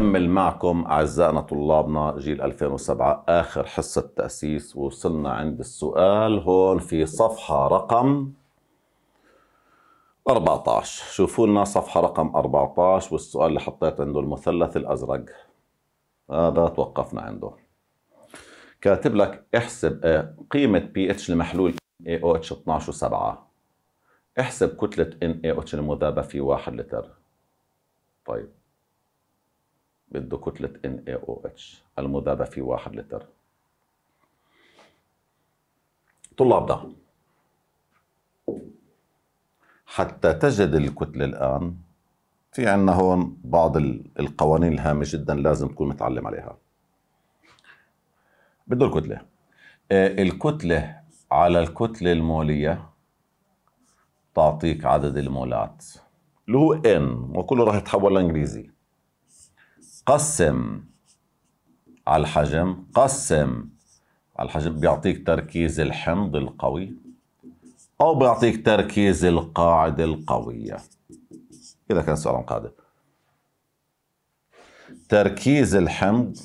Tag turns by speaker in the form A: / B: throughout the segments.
A: نكمل معكم أعزائنا طلابنا جيل 2007 آخر حصة تأسيس وصلنا عند السؤال هون في صفحة رقم 14 شوفوا لنا صفحة رقم 14 والسؤال اللي حطيت عنده المثلث الأزرق هذا توقفنا عنده كاتب لك احسب آه، قيمة بي اتش لمحلول اتش 12 و7 احسب كتلة ان اي او اتش المذابة في 1 لتر طيب بده كتلة NaOH المذابة في واحد لتر طلابنا حتى تجد الكتلة الآن في عنا هون بعض القوانين الهامة جدا لازم تكون متعلم عليها بده الكتلة آه، الكتلة على الكتلة المولية تعطيك عدد المولات اللي هو N وكله راح يتحول لإنجليزي قسم على الحجم قسم على الحجم بيعطيك تركيز الحمض القوي أو بيعطيك تركيز القاعدة القوية اذا كان سؤال عن قاعدة تركيز الحمض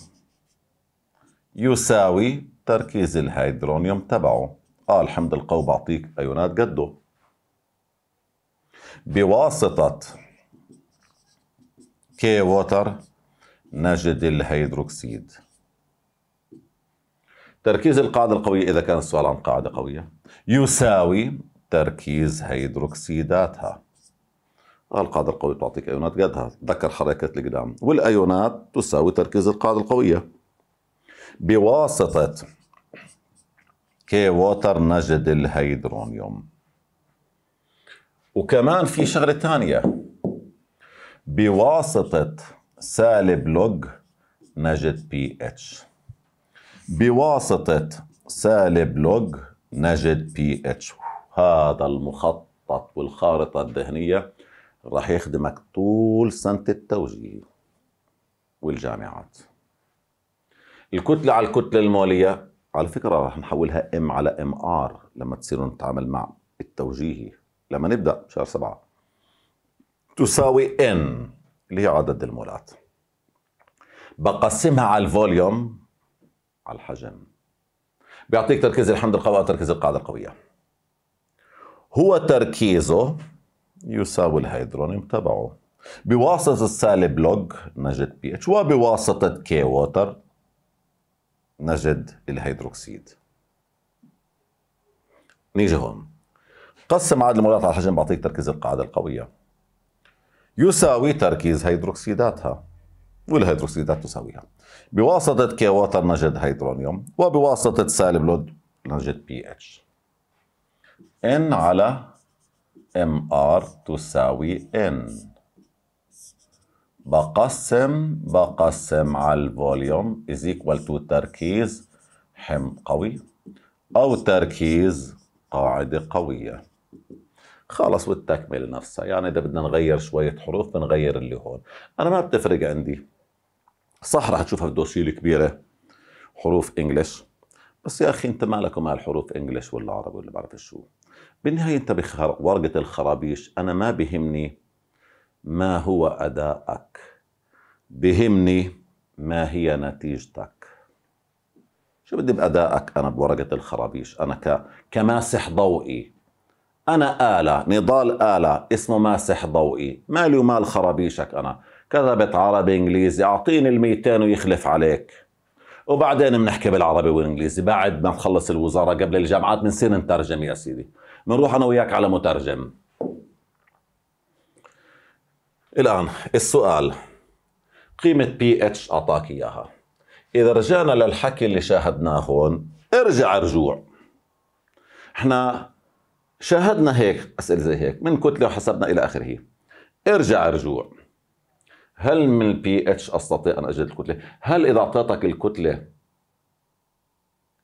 A: يساوي تركيز الهيدرونيوم تبعه اه الحمض القوي بعطيك ايونات قده بواسطة كي ووتر نجد الهيدروكسيد تركيز القاعدة القوية إذا كان السؤال عن قاعدة قوية يساوي تركيز هيدروكسيداتها القاعدة القوية بتعطيك أيونات قدها تذكر حركة القدام والأيونات تساوي تركيز القاعدة القوية بواسطة كي ووتر نجد الهيدرونيوم وكمان في شغلة ثانية بواسطة سالب لوج نجد بي اتش بواسطة سالب لوج نجد بي اتش هذا المخطط والخارطة الذهنية راح يخدمك طول سنة التوجيه والجامعات الكتلة على الكتلة المولية على فكرة راح نحولها ام على ام ار لما تصيروا نتعامل مع التوجيهي لما نبدأ شهر سبعة تساوي ان اللي هي عدد المولات بقسمها على الفوليوم على الحجم بيعطيك تركيز الحمض القوي او تركيز القاعده القويه هو تركيزه يساوي الهيدرونيوم تبعه بواسطة السالب لوج نجد بي اتش وبواسطة كي ووتر نجد الهيدروكسيد نيجي هون قسم عدد المولات على الحجم بعطيك تركيز القاعدة القوية يساوي تركيز هيدروكسيداتها والهيدروكسيدات تساويها بواسطة كي واتر نجد هيدرونيوم وبواسطة سالب لود نجد بي اتش ان على ام ار تساوي ان بقسم بقسم على الفوليوم از equal تو تركيز حمض قوي أو تركيز قاعدة قوية خلص والتكمل نفسها يعني إذا بدنا نغير شوية حروف بنغير اللي هون أنا ما بتفرق عندي صح رح تشوفها بالدوسية الكبيرة حروف إنجلش بس يا أخي أنت مالك ومال حروف إنجلش ولا عربي ولا بعرف شو بالنهاية أنت بورقة ورقة الخرابيش أنا ما بهمني ما هو أدائك بهمني ما هي نتيجتك شو بدي بأدائك أنا بورقة الخرابيش أنا ك... كماسح ضوئي أنا آلة نضال آلة اسمه ماسح ضوئي مالي ومال خرابيشك أنا كذبت عربي إنجليزي أعطيني الميتين ويخلف عليك وبعدين بنحكي بالعربي والإنجليزي بعد ما نخلص الوزارة قبل الجامعات بنصير نترجم يا سيدي بنروح أنا وياك على مترجم الآن السؤال قيمة بي اتش أعطاك إياها إذا رجعنا للحكي اللي شاهدناه هون ارجع رجوع احنا شاهدنا هيك اسئله زي هيك من كتله وحسبنا الى اخره ارجع رجوع هل من البي اتش استطيع ان اجد الكتله هل اذا اعطيتك الكتله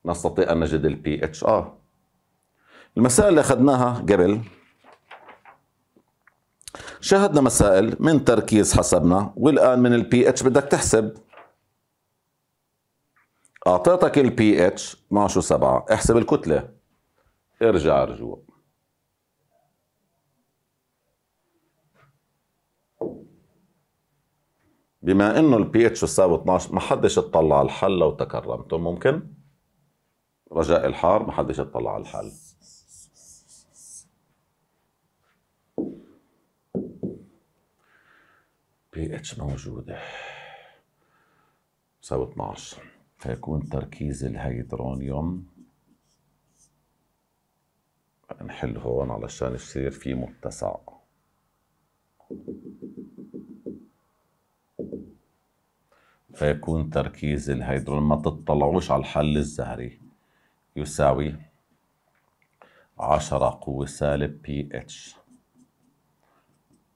A: نستطيع ان نجد البي اتش اه المسائل اللي اخذناها قبل شاهدنا مسائل من تركيز حسبنا والان من البي اتش بدك تحسب اعطيتك البي اتش 12 7 احسب الكتله ارجع رجوع بما انه البي اتش يساوي 12 ما حدش اطلع على الحل لو تكرمتم ممكن رجاء الحار ما حدش اطلع على الحل بي اتش موجودة تساوي 12 فيكون تركيز الهيدرونيوم نحل هون علشان يصير في متسع فيكون تركيز الهيدرون ما تطلعوش على الحل الزهري يساوي عشرة قوة سالب بي اتش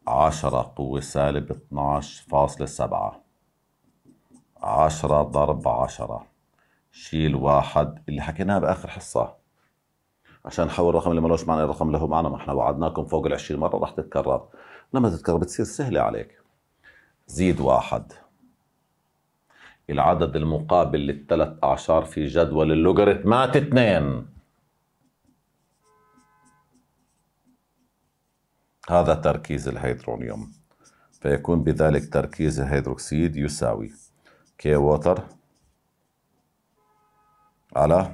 A: عشرة قوة سالب اتناش فاصلة سبعة عشرة ضرب عشرة شيل واحد اللي حكيناها بآخر حصة عشان نحول الرقم اللي ملوش معنى الرقم له معنى ما احنا وعدناكم فوق العشرين مرة راح تتكرر لما تتكرر بتصير سهلة عليك زيد واحد العدد المقابل للثلاث أعشار في جدول اللوغاريتمات اثنين هذا تركيز الهيدرونيوم فيكون بذلك تركيز الهيدروكسيد يساوي كي ووتر على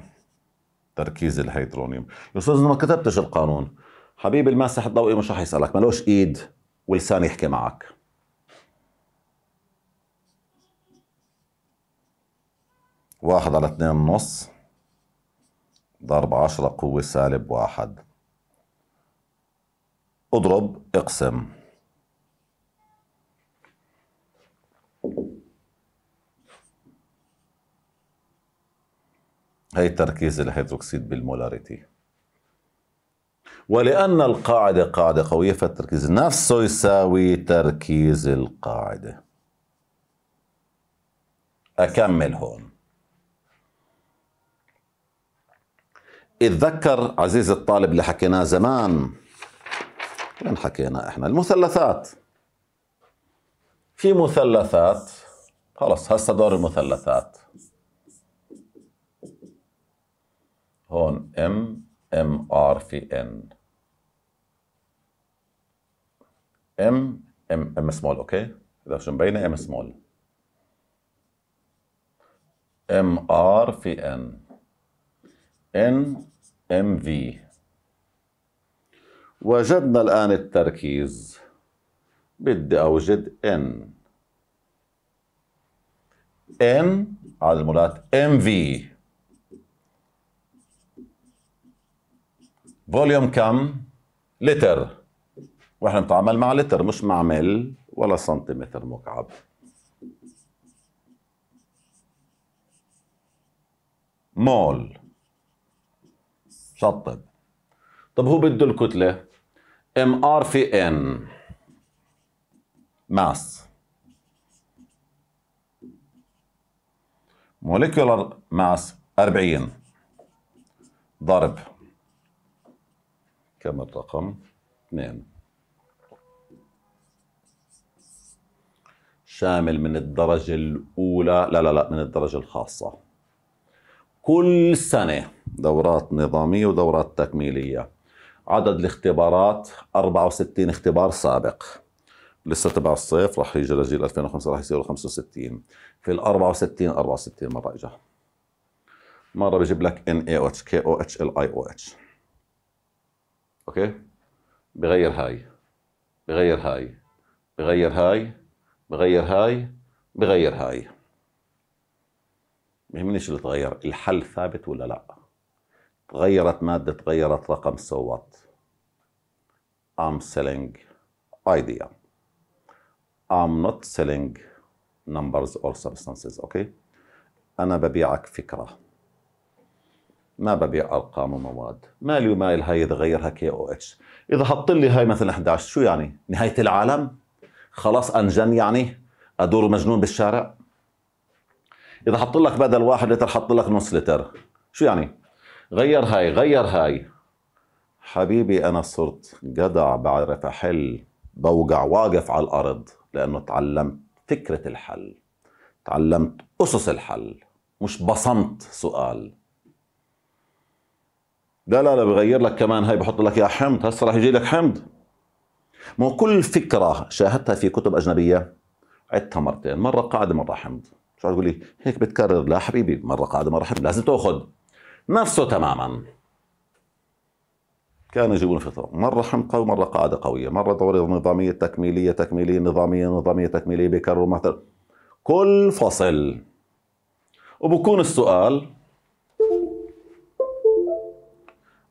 A: تركيز الهيدرونيوم يا ما كتبتش القانون حبيبي الماسح الضوئي مش رح يسالك ملوش ايد ولسان يحكي معك واحد على اتنين ونص ضرب عشرة قوة سالب واحد اضرب اقسم هي تركيز الهيدروكسيد بالمولاريتي ولأن القاعدة قاعدة قوية فالتركيز نفسه يساوي تركيز القاعدة أكمل هون اتذكر عزيز الطالب اللي حكيناه زمان وين حكينا احنا المثلثات في مثلثات خلص هسه دور المثلثات هون ام ام ار في ان ام ام ام سمول اوكي اذا شو مبينه ام سمول ام ار في ان ان ام في وجدنا الآن التركيز بدي أوجد n n على المولات mv فوليوم كم لتر واحنا بنتعامل مع لتر مش مع مل ولا سنتيمتر مكعب مول شطب طب هو بده الكتله ام ار في ان ماس موليكولر ماس 40 ضرب كم الرقم 2 شامل من الدرجة الأولى لا لا لا من الدرجة الخاصة كل سنة دورات نظامية ودورات تكميلية عدد الاختبارات 64 اختبار سابق لسه تبع الصيف رح يجي لجيل 2005 رح يصيروا 65 في ال 64 64 مرة اجى مرة بجيب لك ان اي او اتش كي او اتش ال اي او اتش اوكي بغير هاي بغير هاي بغير هاي بغير هاي بغير هاي ما يهمنيش اللي تغير الحل ثابت ولا لا تغيرت مادة تغيرت رقم سوات I'm selling idea I'm not selling numbers or substances اوكي okay? أنا ببيعك فكرة ما ببيع أرقام ومواد مالي ومال هاي إذا غيرها كي أو اتش إذا حط لي هاي مثلا 11 شو يعني نهاية العالم خلاص أنجن يعني أدور مجنون بالشارع اذا حط لك بدل واحد لتر حط لك نص لتر شو يعني غير هاي غير هاي حبيبي انا صرت جدع بعرف احل بوقع واقف على الارض لانه تعلمت فكره الحل تعلمت اسس الحل مش بصمت سؤال لا لا لا بغير لك كمان هاي بحط لك يا حمض هسه رح يجي لك حمض مو كل فكره شاهدتها في كتب اجنبيه عدتها مرتين مره قاعده مره حمض شو تقول لي هيك بتكرر لا حبيبي مره قاعده مره حبيبي لازم تاخذ نفسه تماما كانوا يجيبون فطرة مرة حمقى ومرة قاعدة قوية مرة دورة نظامية تكميلية تكميلية نظامية نظامية تكميلية بيكرروا مثلا كل فصل وبكون السؤال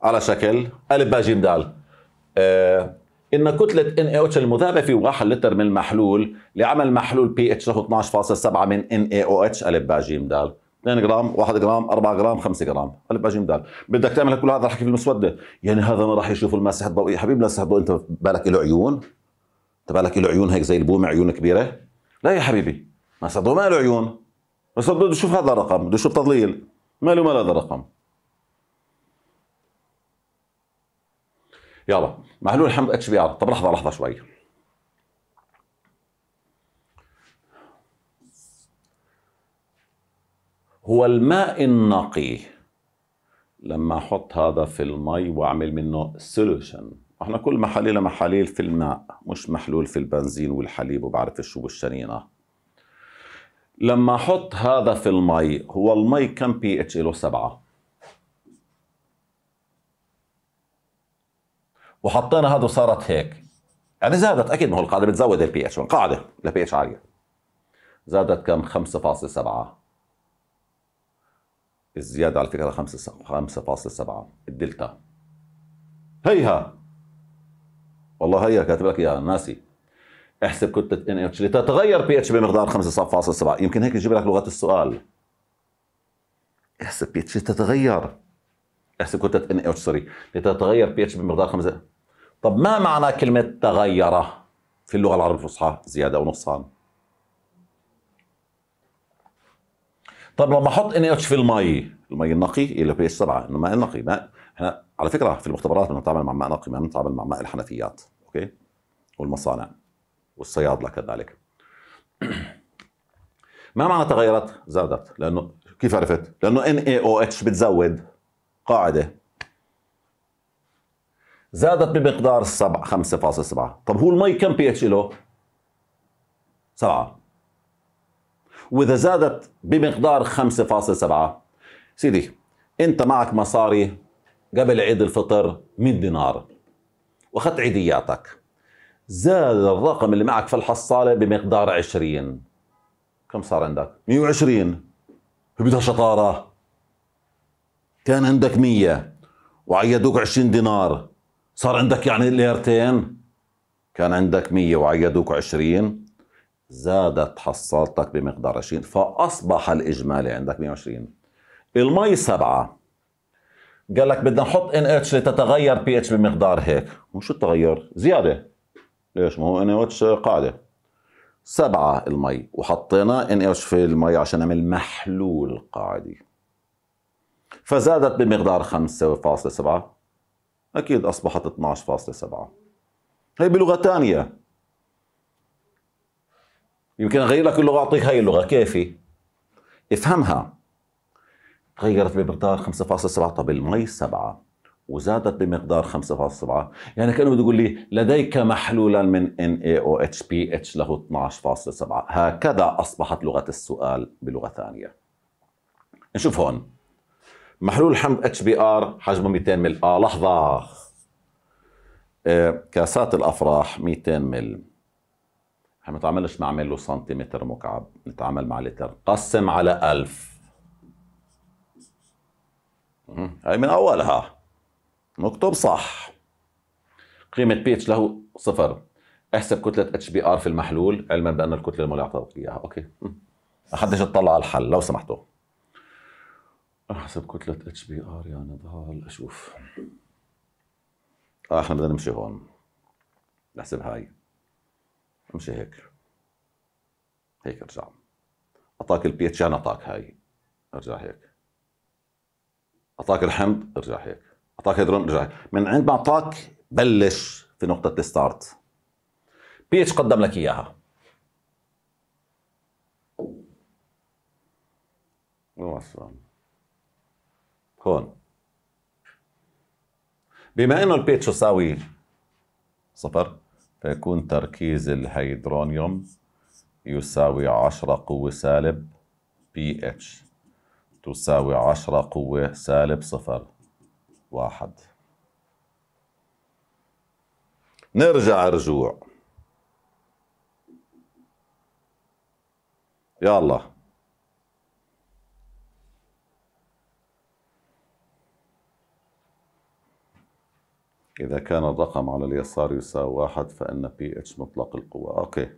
A: على شكل ألف باء دال آه، ان كتله ان او اتش المذابه في واحد لتر من المحلول لعمل محلول بي اتش له 12.7 من ان اي او اتش الف باء جيم دال 2 جرام 1 جرام 4 جرام 5 جرام الف باء جيم دال بدك تعمل كل هذا الحكي في المسوده يعني هذا ما راح يشوف الماسح الضوئي حبيبي الماسح الضوئي انت بالك له عيون انت بالك له عيون هيك زي البوم عيون كبيره لا يا حبيبي ماسح الضوئي ما له عيون بس بده يشوف هذا الرقم بده يشوف تضليل ما له ما هذا الرقم يلا معلول حمض اتش بي ار طب لحظه لحظه شوي هو الماء النقي لما احط هذا في المي واعمل منه سولوشن احنا كل محاليل محاليل في الماء مش محلول في البنزين والحليب وبعرف شو والشنينه لما احط هذا في المي هو المي كم بي اتش له سبعه وحطينا هذا وصارت هيك يعني زادت اكيد ما هو القاعده بتزود البي اتش قاعده لبي اتش عاليه زادت كم 5.7 الزياده على فكره 5 5.7 الدلتا هيها والله هيها كاتب لك اياها ناسي احسب كتله ان اتش لتتغير بي اتش بمقدار 5.7 يمكن هيك يجيب لك لغه السؤال احسب بي اتش لتتغير احسب كتله ان اتش سوري لتتغير بي اتش بمقدار 5 طب ما معنى كلمة تغير في اللغة العربية الفصحى زيادة ونقصان؟ طب لما احط ان اتش في المي المي النقي الى بي 7 انه ماء نقي ماء احنا على فكره في المختبرات لما بنتعامل مع ماء نقي ما بنتعامل مع ماء الحنفيات اوكي والمصانع والصيادله كذلك ما معنى تغيرت زادت لانه كيف عرفت لانه ان اي او اتش بتزود قاعده زادت بمقدار 5.7 طب هو المي كم بي اتش له؟ 7 وإذا زادت بمقدار 5.7 سيدي أنت معك مصاري قبل عيد الفطر 100 دينار وأخذت عيدياتك زاد الرقم اللي معك في الحصالة بمقدار 20 كم صار عندك؟ 120 بدها شطارة كان عندك 100 وعيدوك 20 دينار صار عندك يعني ليرتين كان عندك 100 وعيدوك 20 زادت حصالتك بمقدار 20 فأصبح الإجمالي عندك 120 المي سبعة قال لك بدنا نحط ان اتش لتتغير بي اتش بمقدار هيك وشو التغير زيادة ليش ما هو ان اتش قاعدة سبعة المي وحطينا ان اتش في المي عشان نعمل محلول قاعدي فزادت بمقدار 5.7 أكيد أصبحت 12.7 هي بلغة ثانية يمكن أغير لك اللغة أعطيك هاي اللغة كيفي افهمها تغيرت بمقدار 5.7 طب المي 7 وزادت بمقدار 5.7 يعني كانه بده يقول لي لديك محلولا من ان اي او اتش بي اتش له 12.7 هكذا اصبحت لغه السؤال بلغه ثانيه نشوف هون محلول حمض اتش بي ار حجمه 200 مل اه لحظه آه كاسات الافراح 200 مل احنا ما نتعاملش مع ملو سنتيمتر مكعب نتعامل مع لتر قسم على 1000 هاي من اولها نكتب صح قيمة بي اتش له صفر احسب كتلة اتش بي ار في المحلول علما بان الكتلة المولعة اياها اوكي ما حدش يطلع على الحل لو سمحتوا احسب كتلة اتش بي ار يعني نضال اشوف اه احنا بدنا نمشي هون نحسب هاي امشي هيك هيك ارجع اعطاك البي اتش يعني اعطاك هاي ارجع هيك اعطاك الحمض ارجع هيك اعطاك هيدرون ارجع هيك من عند ما اعطاك بلش في نقطة الستارت بي اتش قدم لك اياها الله هون بما انه البيت شو يساوي صفر فيكون تركيز الهيدرونيوم يساوي 10 قوة سالب بي اتش تساوي 10 قوة سالب صفر واحد نرجع رجوع يلا إذا كان الرقم على اليسار يساوي واحد فإن pH مطلق القوة أوكي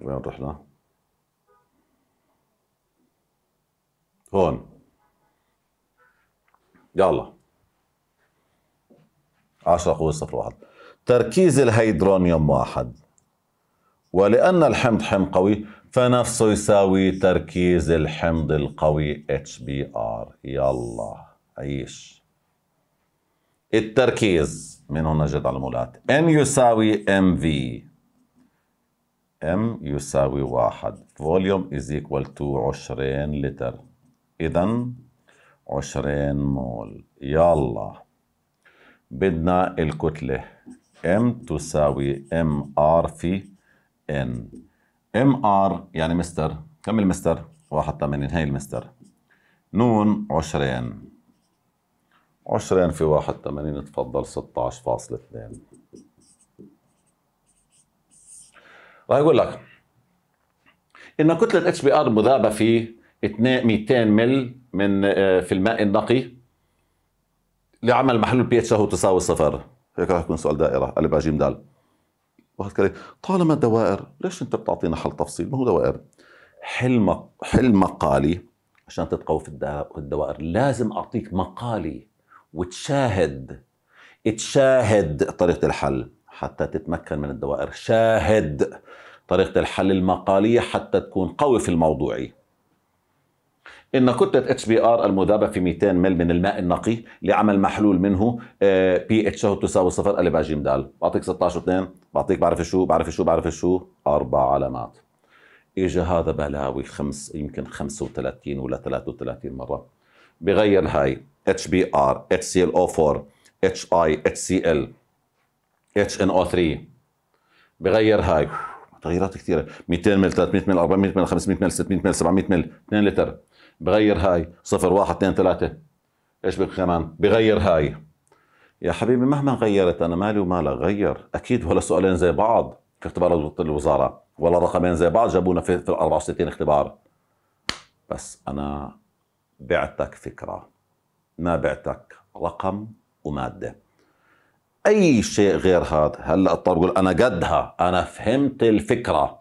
A: وين رحنا؟ هون يلا 10 قوة صفر واحد تركيز الهيدرونيوم واحد ولأن الحمض حمض قوي فنفسه يساوي تركيز الحمض القوي HBr يلا عيش التركيز من هنا على المولات N يساوي MV ام يساوي واحد فوليوم is equal to 20 لتر إذا 20 مول يلا بدنا الكتلة M تساوي MR في N ام ار يعني مستر كم المستر؟ واحد هي المستر نون عشرين عشرين في واحد ثمانين تفضل ستة فاصلة اثنين راح يقول لك إن كتلة اتش بي ار مذابة في 200 مل من آه، في الماء النقي لعمل محلول بي اتش هو تساوي صفر هيك راح يكون سؤال دائرة ألف ب ج د واحد طالما دوائر ليش انت بتعطينا حل تفصيل ما هو دوائر حل حل مقالي عشان تتقوى في الدوائر لازم اعطيك مقالي وتشاهد تشاهد طريقه الحل حتى تتمكن من الدوائر شاهد طريقه الحل المقاليه حتى تكون قوي في الموضوعي ان كتله اتش بي ار المذابه في 200 مل من الماء النقي لعمل محلول منه بي اتشه تساوي صفر الف ب ج د بعطيك 16 و2 بعطيك بعرف شو بعرف شو بعرف شو اربع علامات اجى هذا بلاوي خمس يمكن 35 ولا 33 مره بغير هاي اتش بي ار اتش سي ال او 4 اتش اي اتش سي ال اتش ان او 3 بغير هاي تغييرات كثيره 200 مل 300 مل 400 مل 500 مل 600 مل 700 مل 2 لتر بغير هاي صفر واحد اثنين ثلاثة ايش بك كمان بغير هاي يا حبيبي مهما غيرت انا مالي ومالك غير اكيد ولا سؤالين زي بعض في اختبارات الوزاره ولا رقمين زي بعض جابونا في, في ال 64 اختبار بس انا بعتك فكره ما بعتك رقم وماده اي شيء غير هذا هلا اضطر اقول انا قدها انا فهمت الفكره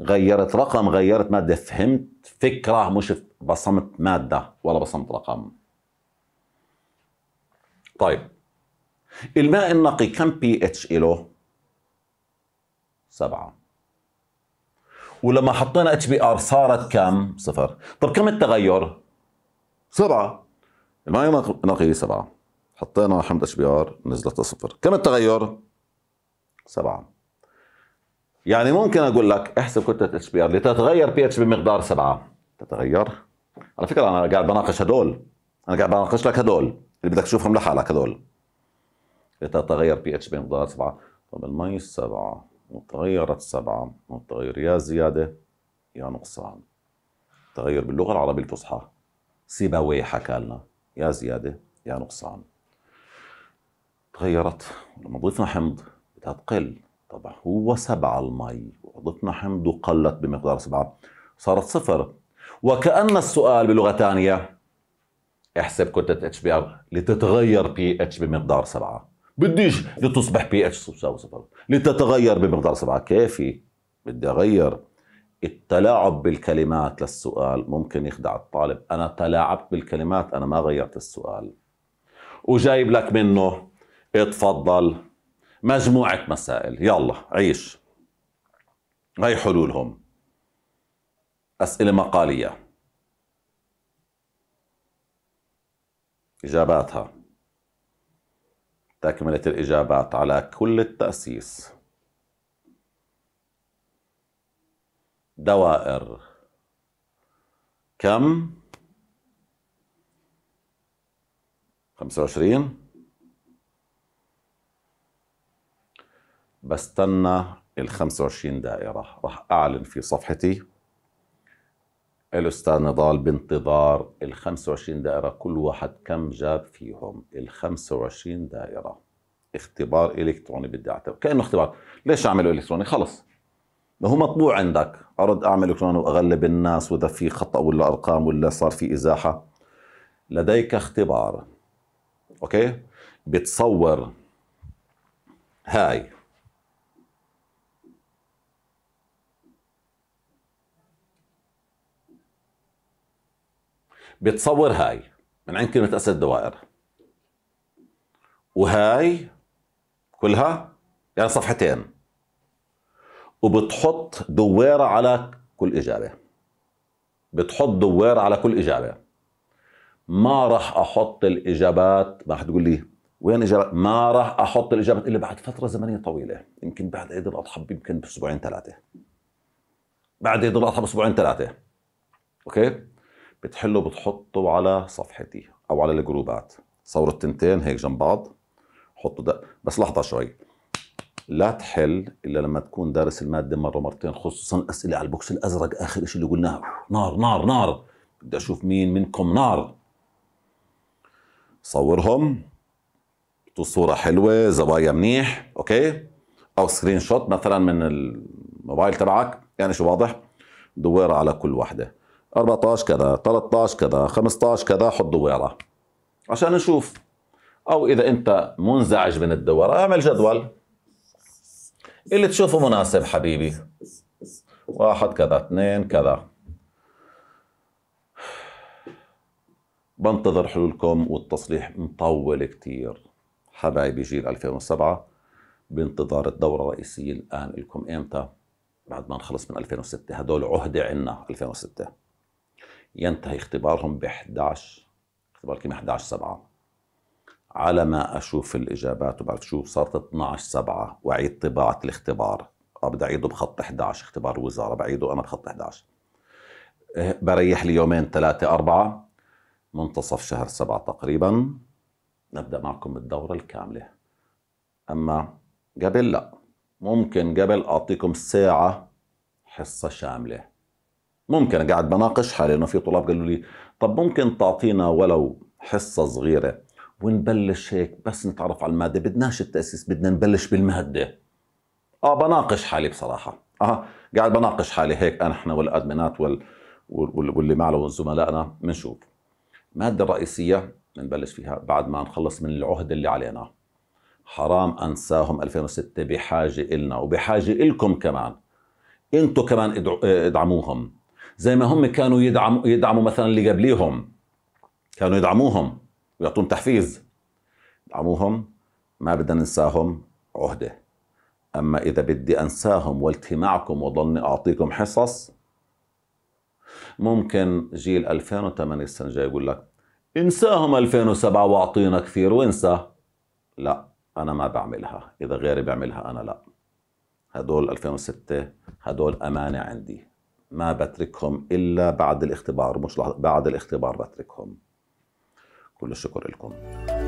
A: غيرت رقم غيرت ماده فهمت فكره مش بصمت ماده ولا بصمت رقم طيب الماء النقي كم بي اتش له سبعة ولما حطينا اتش بي ار صارت كم صفر طب كم التغير سبعة الماء النقي سبعة حطينا حمض اتش بي ار نزلت لصفر كم التغير سبعة يعني ممكن اقول لك احسب كتله اتش بي ار لتتغير بي اتش بمقدار سبعه تتغير على فكره انا قاعد بناقش هدول انا قاعد بناقش لك هدول اللي بدك تشوفهم لحالك هدول لتتغير بي اتش بمقدار سبعه طب المي سبعه وتغيرت سبعه والتغير يا زياده يا نقصان تغير باللغه العربيه الفصحى سيبويه حكى لنا يا زياده يا نقصان تغيرت لما ضفنا حمض بدها تقل طبعا هو سبعة المي وضفنا حمض وقلت بمقدار سبعة صارت صفر وكأن السؤال بلغة ثانية احسب كتلة اتش بي ار لتتغير بي اتش بمقدار سبعة بديش لتصبح بي اتش تساوي صفر لتتغير بمقدار سبعة كيفي بدي اغير التلاعب بالكلمات للسؤال ممكن يخدع الطالب انا تلاعبت بالكلمات انا ما غيرت السؤال وجايب لك منه اتفضل مجموعة مسائل يلا عيش هاي حلولهم أسئلة مقالية إجاباتها تكملة الإجابات على كل التأسيس دوائر كم 25 بستنى ال 25 دائرة راح أعلن في صفحتي الأستاذ نضال بانتظار ال 25 دائرة كل واحد كم جاب فيهم ال 25 دائرة اختبار إلكتروني بدي أعتبر كأنه اختبار ليش أعمله إلكتروني خلص ما هو مطبوع عندك أرد أعمل إلكتروني وأغلب الناس وإذا في خطأ ولا أرقام ولا صار في إزاحة لديك اختبار أوكي بتصور هاي بتصور هاي من عند كلمة أسد الدوائر وهاي كلها يعني صفحتين وبتحط دويرة على كل إجابة بتحط دويرة على كل إجابة ما راح أحط الإجابات ما تقول لي وين إجابات ما راح أحط الإجابات إلا بعد فترة زمنية طويلة يمكن بعد عيد الأضحى يمكن بأسبوعين ثلاثة بعد عيد الأضحى بأسبوعين ثلاثة أوكي بتحله بتحطه على صفحتي او على الجروبات صوروا التنتين هيك جنب بعض حطوا ده بس لحظه شوي لا تحل الا لما تكون دارس الماده مره مرتين خصوصا الاسئله على البوكس الازرق اخر شيء اللي قلناه نار نار نار بدي اشوف مين منكم نار صورهم صوره حلوه زوايا منيح اوكي او سكرين شوت مثلا من الموبايل تبعك يعني شو واضح دور على كل واحده 14 كذا 13 كذا 15 كذا حط دويرة عشان نشوف أو إذا أنت منزعج من الدورة اعمل جدول اللي تشوفه مناسب حبيبي واحد كذا اثنين كذا بنتظر حلولكم والتصليح مطول كتير حبايبي جيل 2007 بانتظار الدورة الرئيسية الآن لكم إمتى بعد ما نخلص من 2006 هدول عهدة عنا 2006 ينتهي اختبارهم ب 11 اختبار كيمياء 11 7 على ما اشوف الاجابات وبعد شو صارت 12 7 واعيد طباعة الاختبار اه بدي اعيده بخط 11 اختبار الوزارة بعيده انا بخط 11 أه، بريح لي يومين ثلاثة أربعة منتصف شهر سبعة تقريبا نبدأ معكم الدورة الكاملة أما قبل لا ممكن قبل أعطيكم ساعة حصة شاملة ممكن قاعد بناقش حالي انه في طلاب قالوا لي طب ممكن تعطينا ولو حصه صغيره ونبلش هيك بس نتعرف على الماده بدناش التاسيس بدنا نبلش بالماده اه بناقش حالي بصراحه اه قاعد بناقش حالي هيك انا احنا والادمنات وال واللي معنا وزملائنا بنشوف الماده الرئيسيه بنبلش فيها بعد ما نخلص من العهد اللي علينا حرام انساهم 2006 بحاجه النا وبحاجه الكم كمان انتم كمان ادعموهم زي ما هم كانوا يدعموا يدعموا مثلا اللي قبليهم كانوا يدعموهم ويعطون تحفيز يدعموهم ما بدنا ننساهم عهده اما اذا بدي انساهم معكم وضلني اعطيكم حصص ممكن جيل 2008 السنه الجايه يقول لك انساهم 2007 واعطينا كثير وانسى لا انا ما بعملها اذا غيري بعملها انا لا هدول 2006 هدول امانه عندي ما بتركهم إلا بعد الاختبار مش بعد الاختبار بتركهم كل الشكر لكم